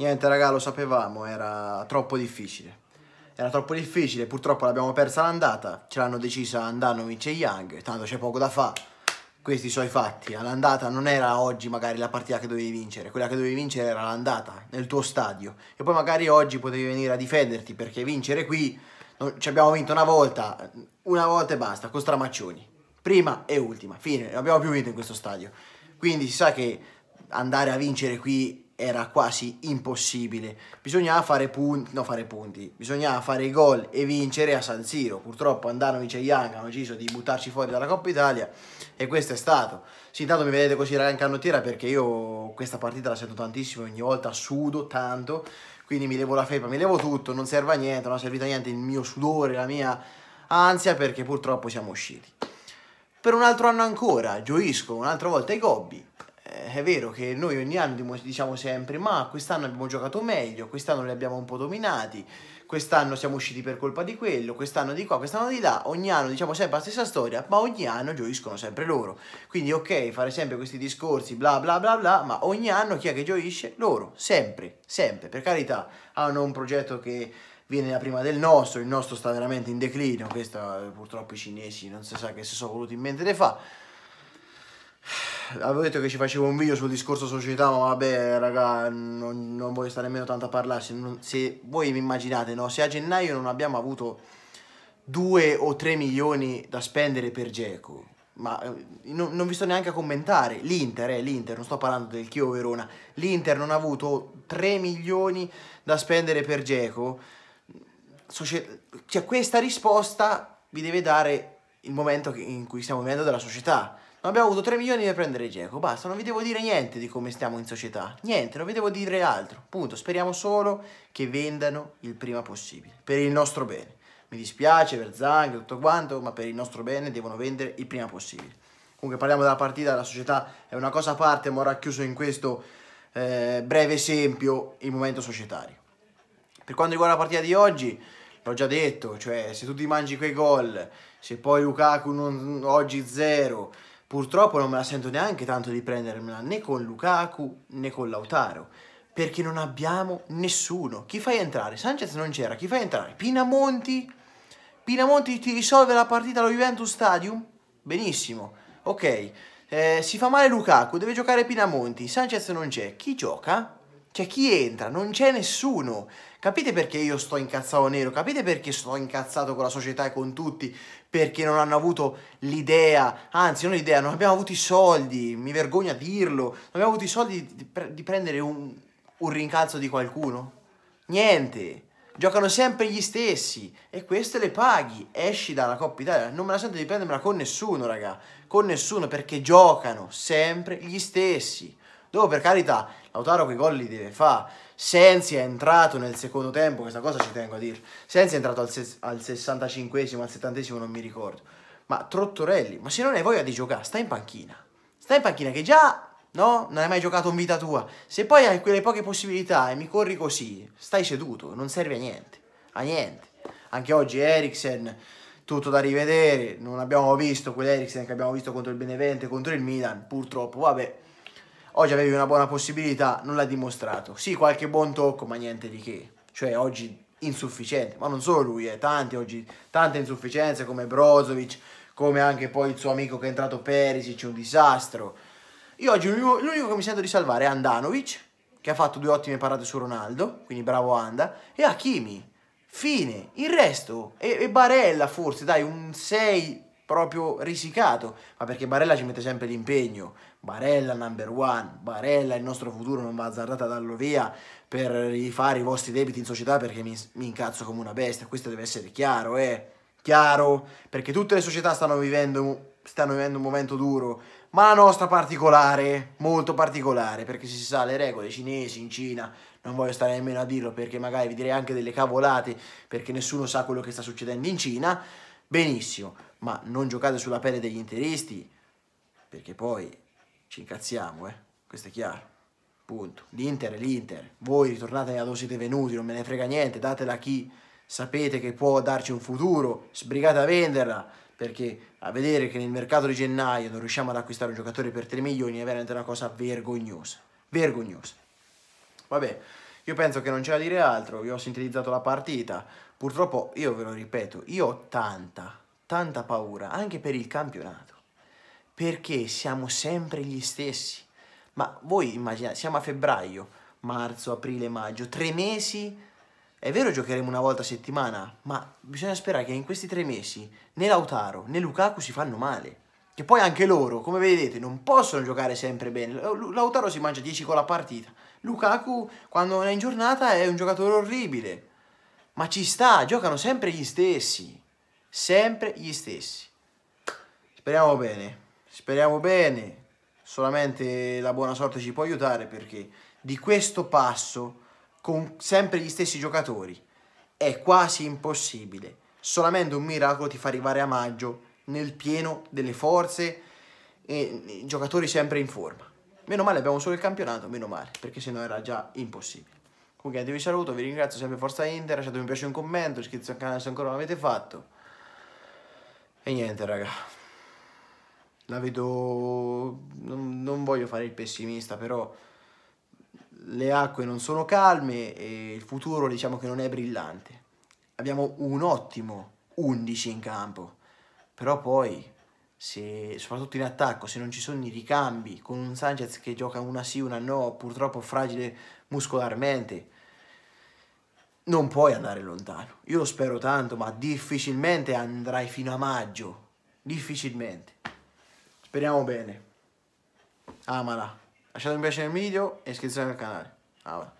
Niente raga, lo sapevamo, era troppo difficile. Era troppo difficile, purtroppo l'abbiamo persa l'andata, ce l'hanno decisa Andanovic e Young, tanto c'è poco da fare. Questi sono i fatti, all'andata non era oggi magari la partita che dovevi vincere, quella che dovevi vincere era l'andata, nel tuo stadio. E poi magari oggi potevi venire a difenderti, perché vincere qui, non, ci abbiamo vinto una volta, una volta e basta, con stramaccioni. Prima e ultima, fine, non abbiamo più vinto in questo stadio. Quindi si sa che andare a vincere qui era quasi impossibile. Bisognava fare punti, no fare punti, bisognava fare i gol e vincere a San Siro. Purtroppo Andanovic e Young hanno deciso di buttarci fuori dalla Coppa Italia e questo è stato. Sì, intanto mi vedete così in canottiera perché io questa partita la sento tantissimo ogni volta, sudo tanto, quindi mi levo la felpa, mi levo tutto, non serve a niente, non ha servito a niente il mio sudore, la mia ansia perché purtroppo siamo usciti. Per un altro anno ancora, gioisco un'altra volta ai gobbi, eh, è vero che noi ogni anno diciamo sempre ma quest'anno abbiamo giocato meglio, quest'anno li abbiamo un po' dominati, quest'anno siamo usciti per colpa di quello, quest'anno di qua, quest'anno di là, ogni anno diciamo sempre la stessa storia, ma ogni anno gioiscono sempre loro. Quindi ok, fare sempre questi discorsi bla bla bla bla, ma ogni anno chi è che gioisce? Loro, sempre, sempre, per carità, hanno un progetto che viene la prima del nostro, il nostro sta veramente in declino, questo eh, purtroppo i cinesi non si sa che si sono voluti in mente di fa', avevo detto che ci facevo un video sul discorso società, ma vabbè, raga, non, non voglio stare nemmeno tanto a parlarsi. Non, se voi mi immaginate, no? Se a gennaio non abbiamo avuto 2 o 3 milioni da spendere per Geco, ma eh, non, non, vi sto neanche a commentare. L'Inter, eh, l'Inter, non sto parlando del Chio Verona. L'Inter non ha avuto 3 milioni da spendere per Geco. cioè, questa risposta vi deve dare il momento in cui stiamo vivendo della società. Non abbiamo avuto 3 milioni per prendere Geco, basta, non vi devo dire niente di come stiamo in società, niente, non vi devo dire altro, punto, speriamo solo che vendano il prima possibile, per il nostro bene. Mi dispiace per Zang e tutto quanto, ma per il nostro bene devono vendere il prima possibile. Comunque parliamo della partita, la società è una cosa a parte, ma ho racchiuso in questo eh, breve esempio il momento societario. Per quanto riguarda la partita di oggi, l'ho già detto, cioè se tu ti mangi quei gol, se poi Lukaku non, oggi zero, purtroppo non me la sento neanche tanto di prendermela né con Lukaku né con Lautaro, perché non abbiamo nessuno. Chi fai entrare? Sanchez non c'era, chi fai entrare? Pinamonti? Pinamonti ti risolve la partita allo Juventus Stadium? Benissimo, ok. Eh, si fa male Lukaku, deve giocare Pinamonti, Sanchez non c'è, chi gioca? Cioè chi entra? Non c'è nessuno. Capite perché io sto incazzato nero? Capite perché sto incazzato con la società e con tutti? Perché non hanno avuto l'idea, anzi non l'idea, non abbiamo avuto i soldi, mi vergogno a dirlo, non abbiamo avuto i soldi di, pre di prendere un, un rincalzo di qualcuno? Niente giocano sempre gli stessi e queste le paghi. Esci dalla Coppa Italia, non me la sento di prendermela con nessuno, raga, con nessuno perché giocano sempre gli stessi dove per carità Lautaro quei gol li deve fare. Sensi è entrato nel secondo tempo, questa cosa ci tengo a dire. Sensi è entrato al, ses- al 65esimo, al 70esimo, non mi ricordo. Ma Trottorelli, ma se non hai voglia di giocare, stai in panchina. Stai in panchina che già no? Non hai mai giocato in vita tua. Se poi hai quelle poche possibilità e mi corri così, stai seduto, non serve a niente. A niente. Anche oggi Eriksen, tutto da rivedere, non abbiamo visto quell'Eriksen che abbiamo visto contro il Benevente, contro il Milan, purtroppo, vabbè. Oggi avevi una buona possibilità, non l'ha dimostrato. Sì, qualche buon tocco, ma niente di che. Cioè, oggi insufficiente, ma non solo lui, eh, tante oggi, tante insufficienze come Brozovic, come anche poi il suo amico che è entrato Perisic, un disastro. Io oggi l'unico, l'unico che mi sento di salvare è Andanovic, che ha fatto due ottime parate su Ronaldo, quindi bravo Anda, e Hakimi, fine, il resto, e, e Barella forse, dai, un 6 proprio risicato, ma perché Barella ci mette sempre l'impegno, Barella number one, Barella il nostro futuro non va a darlo via per rifare i vostri debiti in società perché mi, mi incazzo come una bestia, questo deve essere chiaro, eh, chiaro, perché tutte le società stanno vivendo, stanno vivendo un momento duro, ma la nostra particolare, molto particolare, perché si sa le regole cinesi in Cina, non voglio stare nemmeno a dirlo perché magari vi direi anche delle cavolate perché nessuno sa quello che sta succedendo in Cina, benissimo, ma non giocate sulla pelle degli interisti, perché poi ci incazziamo, eh. Questo è chiaro. Punto. L'Inter è l'Inter. Voi ritornate da dove siete venuti, non me ne frega niente, datela a chi sapete che può darci un futuro, sbrigate a venderla, perché a vedere che nel mercato di gennaio non riusciamo ad acquistare un giocatore per 3 milioni è veramente una cosa vergognosa. Vergognosa. Vabbè, io penso che non c'è da dire altro, vi ho sintetizzato la partita. Purtroppo, io ve lo ripeto, io ho tanta, tanta paura, anche per il campionato perché siamo sempre gli stessi. Ma voi immaginate, siamo a febbraio, marzo, aprile, maggio, tre mesi. È vero giocheremo una volta a settimana, ma bisogna sperare che in questi tre mesi né Lautaro né Lukaku si fanno male. Che poi anche loro, come vedete, non possono giocare sempre bene. Lautaro si mangia 10 con la partita. Lukaku, quando è in giornata, è un giocatore orribile. Ma ci sta, giocano sempre gli stessi. Sempre gli stessi. Speriamo bene. Speriamo bene, solamente la buona sorte ci può aiutare perché di questo passo con sempre gli stessi giocatori è quasi impossibile. Solamente un miracolo ti fa arrivare a maggio nel pieno delle forze e giocatori sempre in forma. Meno male abbiamo solo il campionato, meno male, perché sennò era già impossibile. Comunque vi saluto, vi ringrazio sempre Forza Inter, lasciate un piace un commento, iscrivetevi al canale se ancora non l'avete fatto. E niente raga, la vedo, non, non voglio fare il pessimista, però le acque non sono calme e il futuro diciamo che non è brillante. Abbiamo un ottimo 11 in campo, però poi se, soprattutto in attacco, se non ci sono i ricambi, con un Sanchez che gioca una sì, una no, purtroppo fragile muscolarmente, non puoi andare lontano. Io lo spero tanto, ma difficilmente andrai fino a maggio, difficilmente. Speriamo bene. Amala. Lasciate un piacere al video e iscrivetevi al canale. Amala.